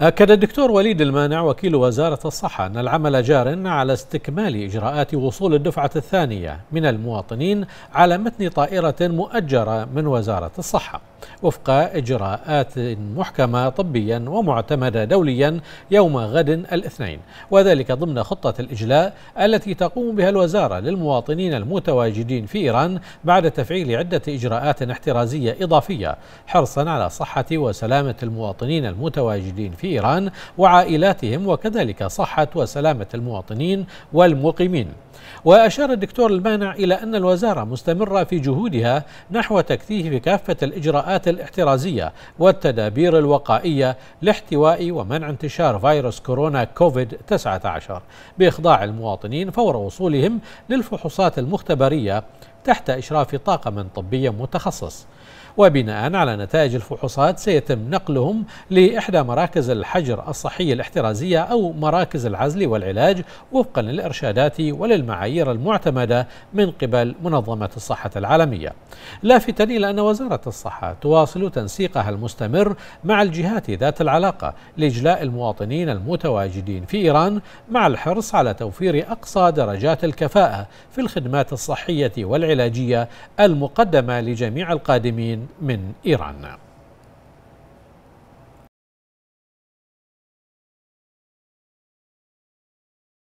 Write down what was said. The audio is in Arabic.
أكد الدكتور وليد المانع وكيل وزارة الصحة أن العمل جار على استكمال إجراءات وصول الدفعة الثانية من المواطنين على متن طائرة مؤجرة من وزارة الصحة وفق إجراءات محكمة طبيا ومعتمدة دوليا يوم غد الاثنين وذلك ضمن خطة الإجلاء التي تقوم بها الوزارة للمواطنين المتواجدين في إيران بعد تفعيل عدة إجراءات احترازية إضافية حرصا على صحة وسلامة المواطنين المتواجدين في إيران وعائلاتهم وكذلك صحة وسلامة المواطنين والمقيمين وأشار الدكتور المانع إلى أن الوزارة مستمرة في جهودها نحو تكثيف كافة الإجراءات الاحترازية والتدابير الوقائية لاحتواء ومنع انتشار فيروس كورونا كوفيد 19 بإخضاع المواطنين فور وصولهم للفحوصات المختبرية تحت إشراف طاقم طبي متخصص وبناء على نتائج الفحوصات سيتم نقلهم لإحدى مراكز الحجر الصحي الاحترازية أو مراكز العزل والعلاج وفقا للإرشادات وللم المعايير المعتمدة من قبل منظمة الصحة العالمية لافتا إلى أن وزارة الصحة تواصل تنسيقها المستمر مع الجهات ذات العلاقة لإجلاء المواطنين المتواجدين في إيران مع الحرص على توفير أقصى درجات الكفاءة في الخدمات الصحية والعلاجية المقدمة لجميع القادمين من إيران